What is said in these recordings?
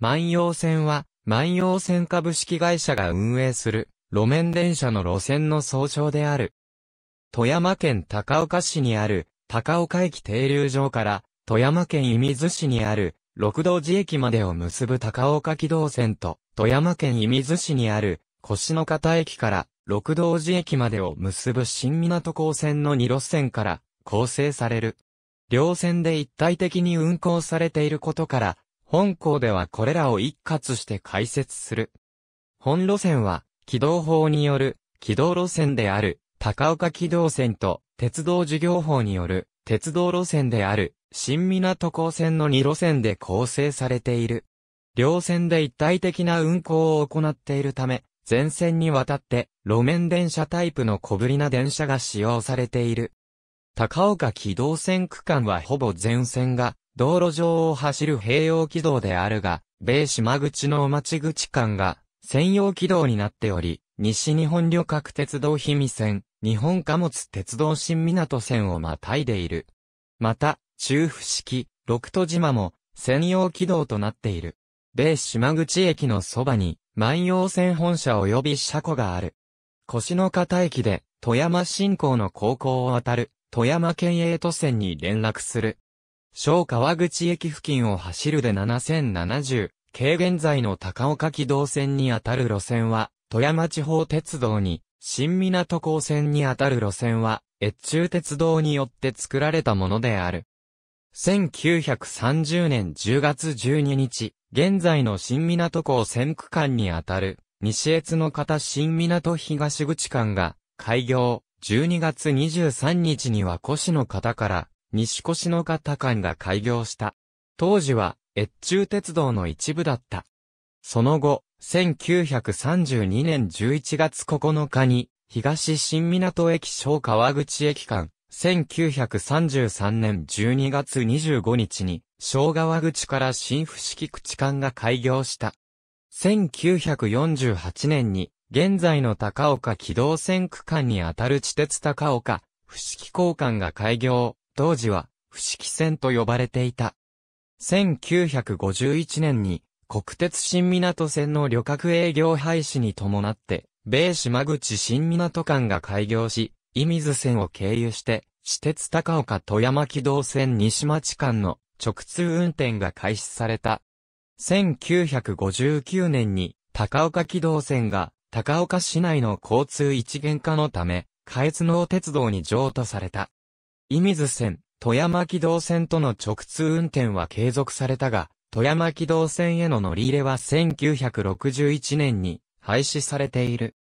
万葉線は、万葉線株式会社が運営する、路面電車の路線の総称である。富山県高岡市にある、高岡駅停留場から、富山県射水市にある、六道寺駅までを結ぶ高岡機動線と、富山県射水市にある、腰の方駅から、六道寺駅までを結ぶ新港港線の2路線から、構成される。両線で一体的に運行されていることから、本校ではこれらを一括して解説する。本路線は、軌道法による、軌道路線である、高岡軌道線と、鉄道事業法による、鉄道路線である、新港港線の2路線で構成されている。両線で一体的な運行を行っているため、全線にわたって、路面電車タイプの小ぶりな電車が使用されている。高岡軌道線区間はほぼ全線が道路上を走る併用軌道であるが、米島口のお町口間が専用軌道になっており、西日本旅客鉄道氷見線、日本貨物鉄道新港線をまたいでいる。また、中府式、六戸島も専用軌道となっている。米島口駅のそばに、万葉線本社及び車庫がある。腰の片駅で、富山新港の高校を渡る、富山県営都線に連絡する。小川口駅付近を走るで7070軽現在の高岡機動線にあたる路線は、富山地方鉄道に、新港港線にあたる路線は、越中鉄道によって作られたものである。1930年10月12日、現在の新港港線区間にあたる、西越の方新港東口間が、開業、12月23日には越の方から、西越の方間が開業した。当時は、越中鉄道の一部だった。その後、1932年11月9日に、東新港駅小川口駅間、1933年12月25日に、小川口から新伏木口間が開業した。1948年に、現在の高岡機動線区間にあたる地鉄高岡、伏木交換が開業。当時は、不識線と呼ばれていた。1951年に、国鉄新港線の旅客営業廃止に伴って、米島口新港間が開業し、伊水線を経由して、私鉄高岡富山機動線西町間の直通運転が開始された。1959年に高岡機動線が高岡市内の交通一元化のため、下越能鉄道に譲渡された。伊水線、富山軌道線との直通運転は継続されたが、富山軌道線への乗り入れは1961年に廃止されている。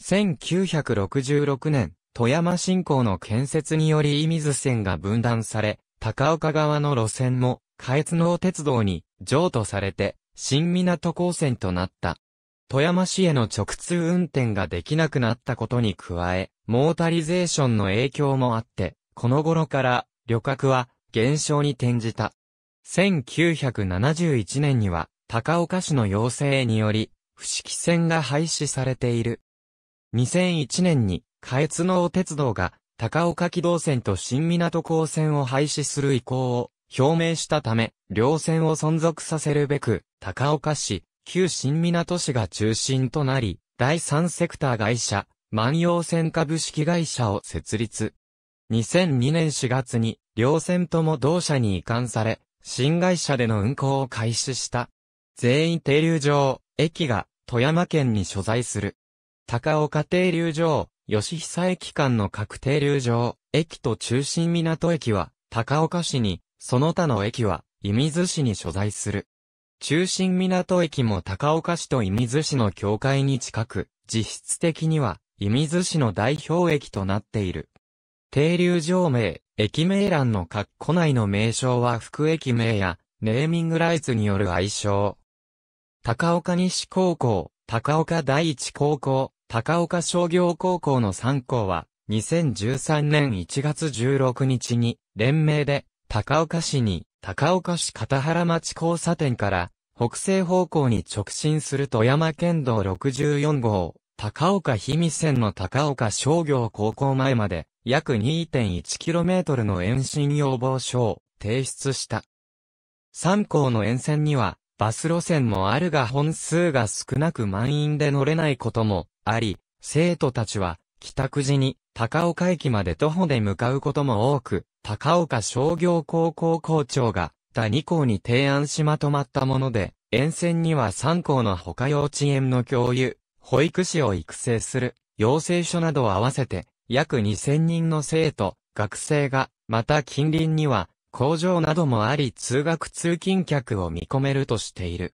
1966年、富山振興の建設により伊水線が分断され、高岡側の路線も、下越能鉄道に譲渡されて、新港高線となった。富山市への直通運転ができなくなったことに加え、モータリゼーションの影響もあって、この頃から旅客は減少に転じた。1971年には高岡市の要請により、不式線が廃止されている。2001年に、下越能鉄道が高岡機動線と新港港線を廃止する意向を表明したため、両線を存続させるべく、高岡市、旧新港市が中心となり、第三セクター会社、万葉線株式会社を設立。2002年4月に、両線とも同社に移管され、新会社での運行を開始した。全員停留場、駅が、富山県に所在する。高岡停留場、吉久駅間の各停留場、駅と中心港駅は、高岡市に、その他の駅は、射水市に所在する。中心港駅も高岡市と射水市の境界に近く、実質的には、射水市の代表駅となっている。停留場名、駅名欄の括弧内の名称は副駅名や、ネーミングライツによる愛称。高岡西高校、高岡第一高校、高岡商業高校の3校は、2013年1月16日に、連名で、高岡市に、高岡市片原町交差点から、北西方向に直進する富山県道64号、高岡氷見線の高岡商業高校前まで、約 2.1km の延伸要望書を提出した。3校の沿線には、バス路線もあるが本数が少なく満員で乗れないこともあり、生徒たちは帰宅時に高岡駅まで徒歩で向かうことも多く、高岡商業高校校長が他2校に提案しまとまったもので、沿線には3校の他幼稚園の教諭、保育士を育成する、養成所などを合わせて、約2000人の生徒、学生が、また近隣には、工場などもあり通学通勤客を見込めるとしている。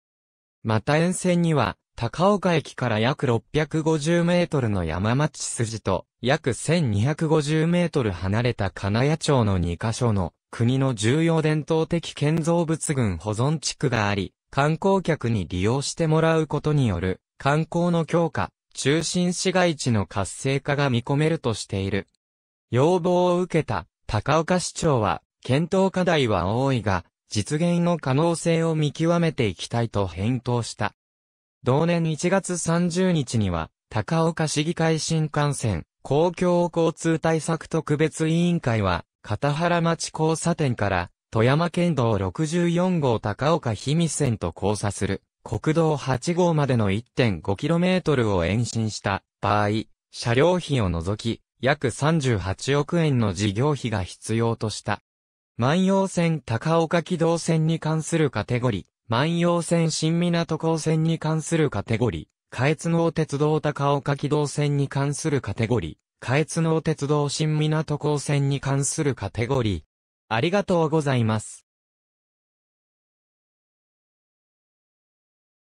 また沿線には、高岡駅から約650メートルの山町筋と、約1250メートル離れた金谷町の2カ所の、国の重要伝統的建造物群保存地区があり、観光客に利用してもらうことによる、観光の強化、中心市街地の活性化が見込めるとしている。要望を受けた高岡市長は、検討課題は多いが、実現の可能性を見極めていきたいと返答した。同年1月30日には、高岡市議会新幹線、公共交通対策特別委員会は、片原町交差点から、富山県道64号高岡氷見線と交差する、国道8号までの 1.5km を延伸した場合、車両費を除き、約38億円の事業費が必要とした。万葉線高岡軌道線に関するカテゴリー、万葉線新港港線に関するカテゴリー、下越能鉄道高岡軌道線に関するカテゴリー、下越能鉄道新港港線に関するカテゴリー。ありがとうございます。